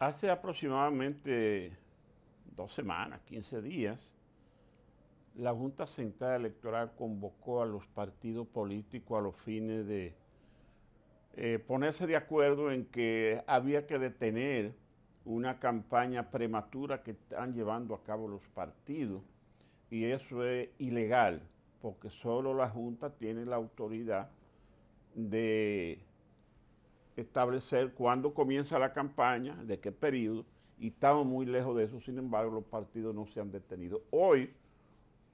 Hace aproximadamente dos semanas, 15 días, la Junta Central Electoral convocó a los partidos políticos a los fines de eh, ponerse de acuerdo en que había que detener una campaña prematura que están llevando a cabo los partidos y eso es ilegal porque solo la Junta tiene la autoridad de establecer cuándo comienza la campaña, de qué periodo, y estamos muy lejos de eso, sin embargo los partidos no se han detenido. Hoy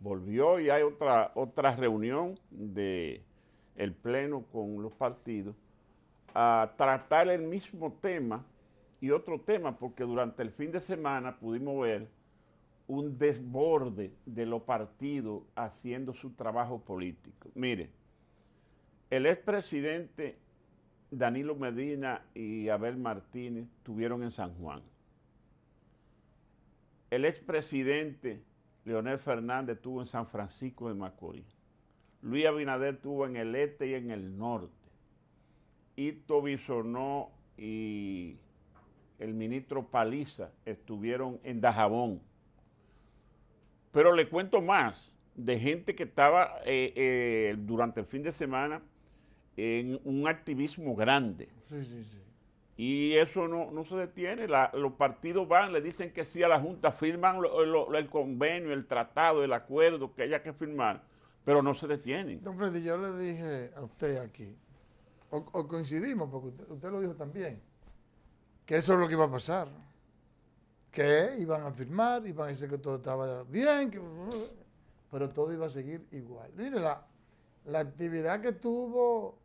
volvió y hay otra, otra reunión del Pleno con los partidos a tratar el mismo tema y otro tema, porque durante el fin de semana pudimos ver un desborde de los partidos haciendo su trabajo político. Mire, el expresidente Danilo Medina y Abel Martínez tuvieron en San Juan. El expresidente Leonel Fernández tuvo en San Francisco de Macorís. Luis Abinader tuvo en el este y en el norte. Ito Bisonó y el ministro Paliza estuvieron en Dajabón. Pero le cuento más de gente que estaba eh, eh, durante el fin de semana en un activismo grande. Sí, sí, sí. Y eso no, no se detiene. los partidos van, le dicen que sí a la Junta, firman el convenio, el tratado, el acuerdo que haya que firmar, pero no se detienen. Don Freddy, yo le dije a usted aquí, o, coincidimos, porque usted, lo dijo también, que eso es lo que iba a pasar. Que iban a firmar, iban a decir que todo estaba bien, pero todo iba a seguir igual. Mire, la, la actividad que tuvo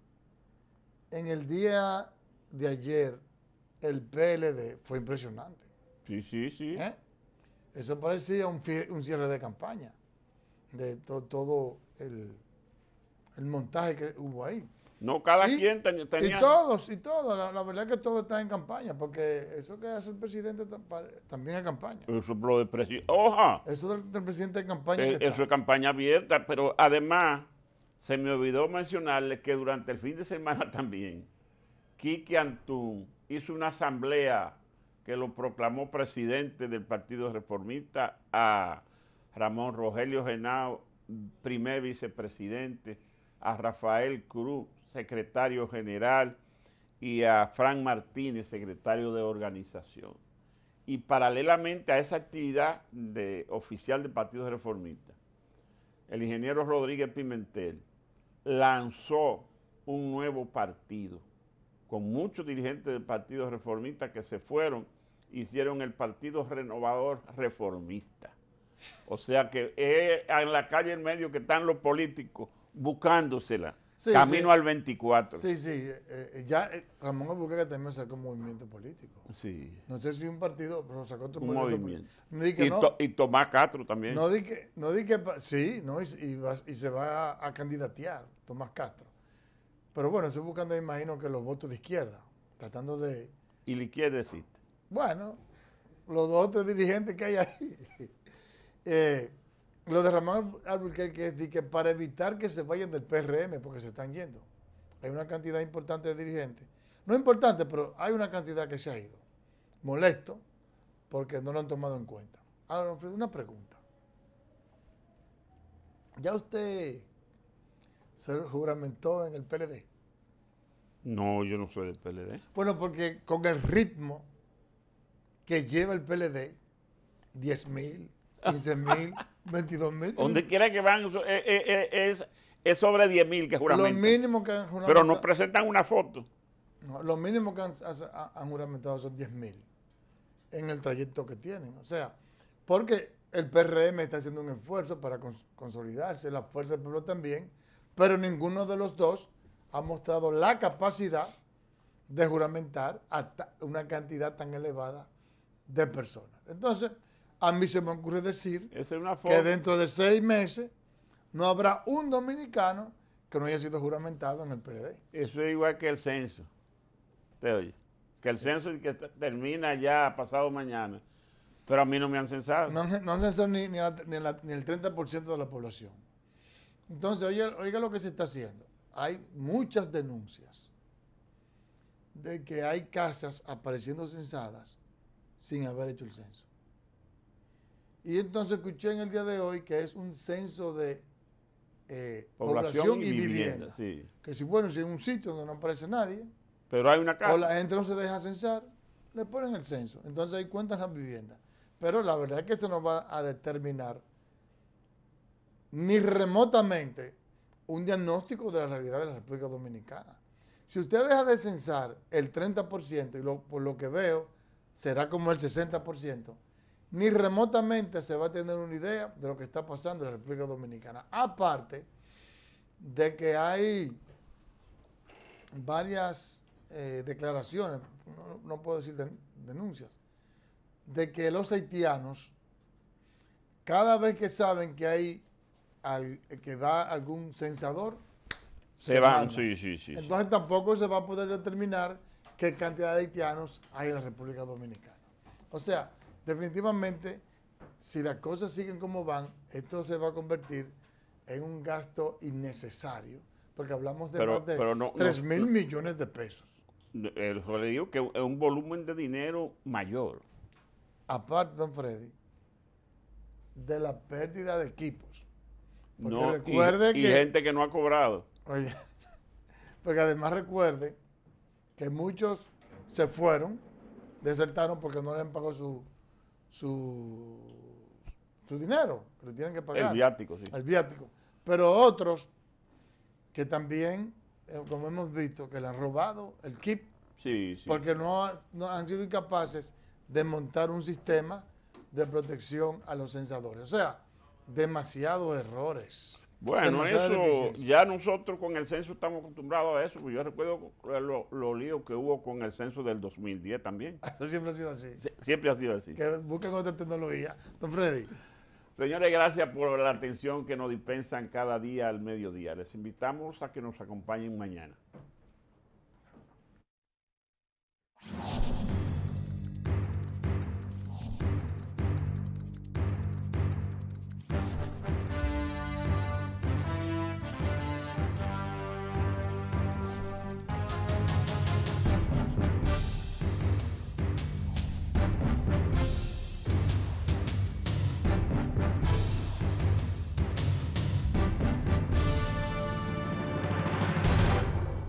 en el día de ayer, el PLD fue impresionante. Sí, sí, sí. ¿Eh? Eso parecía un, cierre de campaña, de todo el, montaje que hubo ahí. No, cada quien tenía... Y todos, y todos. La, verdad es que todo está en campaña, porque eso que hace el presidente también es campaña. Eso es lo del presidente. ¡Oja! Eso del, presidente de campaña. Eh, eso es campaña abierta, pero además se me olvidó mencionarle que durante el fin de semana también, Quique Antún hizo una asamblea que lo proclamó presidente del Partido Reformista a Ramón Rogelio Genao, primer vicepresidente, a Rafael Cruz, secretario general, y a Frank Martínez, secretario de organización. Y paralelamente a esa actividad de oficial del Partido Reformista, el ingeniero Rodríguez Pimentel lanzó un nuevo partido, con muchos dirigentes del Partido Reformista que se fueron, hicieron el Partido Renovador Reformista. O sea que es eh, en la calle en medio que están los políticos buscándosela. Camino al 24. Sí, sí. Eh, eh, ya eh, Ramón Albuquerque también sacó un movimiento político. Sí. No sé si un partido, pero sacó otro un movimiento. y, Tomás Castro también. No di que, no di que sí, no, y, se va a, candidatear Tomás Castro. Pero bueno, estoy buscando, imagino, que los votos de izquierda, tratando de... ¿Y la izquierda existe? Bueno, los dos otros dirigentes que hay ahí. Lo de Ramón que es que para evitar que se vayan del PRM, porque se están yendo. Hay una cantidad importante de dirigentes. No importante, pero hay una cantidad que se ha ido. Molesto, porque no lo han tomado en cuenta. Ahora, una pregunta. ¿Ya usted se juramentó en el PLD? No, yo no soy del PLD. Bueno, porque con el ritmo que lleva el PLD, 10.000... 15 mil, 22 mil. Donde quiera que van, es, es sobre 10 mil que juramentan. mínimo que Pero nos presentan una foto. lo mínimo que han, juramentado son 10 mil en el trayecto que tienen. O sea, porque el PRM está haciendo un esfuerzo para consolidarse, la fuerza del pueblo también, pero ninguno de los dos ha mostrado la capacidad de juramentar a una cantidad tan elevada de personas. Entonces, a mí se me ocurre decir que dentro de seis meses no habrá un dominicano que no haya sido juramentado en el PLD. E. Eso es igual que el censo. ¿Te oyes? Que el censo que termina ya pasado mañana. Pero a mí no me han censado. No, han censado ni, ni, el 30% de la población. Entonces, oiga lo que se está haciendo. Hay muchas denuncias de que hay casas apareciendo censadas sin haber hecho el censo. Y entonces escuché en el día de hoy que es un censo de eh, población, y, vivienda. Que si, bueno, si hay un sitio donde no aparece nadie. Pero hay una casa. O la gente no se deja censar, le ponen el censo. Entonces ahí cuentan las viviendas. Pero la verdad es que esto no va a determinar ni remotamente un diagnóstico de la realidad de la República Dominicana. Si usted deja de censar el 30% y por lo que veo será como el 60%, ni remotamente se va a tener una idea de lo que está pasando en la República Dominicana. Aparte de que hay varias eh, declaraciones, no, puedo decir denuncias, de que los haitianos, cada vez que saben que hay que va algún censador, se, van, Entonces tampoco se va a poder determinar qué cantidad de haitianos hay en la República Dominicana. O sea, definitivamente, si las cosas siguen como van, esto se va a convertir en un gasto innecesario, porque hablamos de más de 3 mil millones de pesos. Eso eh, le digo que es un volumen de dinero mayor. Aparte, don Freddy, de la pérdida de equipos. no, y, gente que no ha cobrado. Oye, porque además recuerde que muchos se fueron, desertaron porque no le han pagado su, su, su dinero, que tienen que pagar. El viático, sí. viático. Pero otros que también, eh, como hemos visto, que le han robado el kit, sí, porque no, no han sido incapaces de montar un sistema de protección a los censadores. O sea, demasiados errores. Bueno, eso ya nosotros con el censo estamos acostumbrados a eso. Pues yo recuerdo lo lío que hubo con el censo del 2010 también. Eso siempre ha sido así. siempre ha sido así. Que busquen otra tecnología. Don Freddy. Señores, gracias por la atención que nos dispensan cada día al mediodía. Les invitamos a que nos acompañen mañana.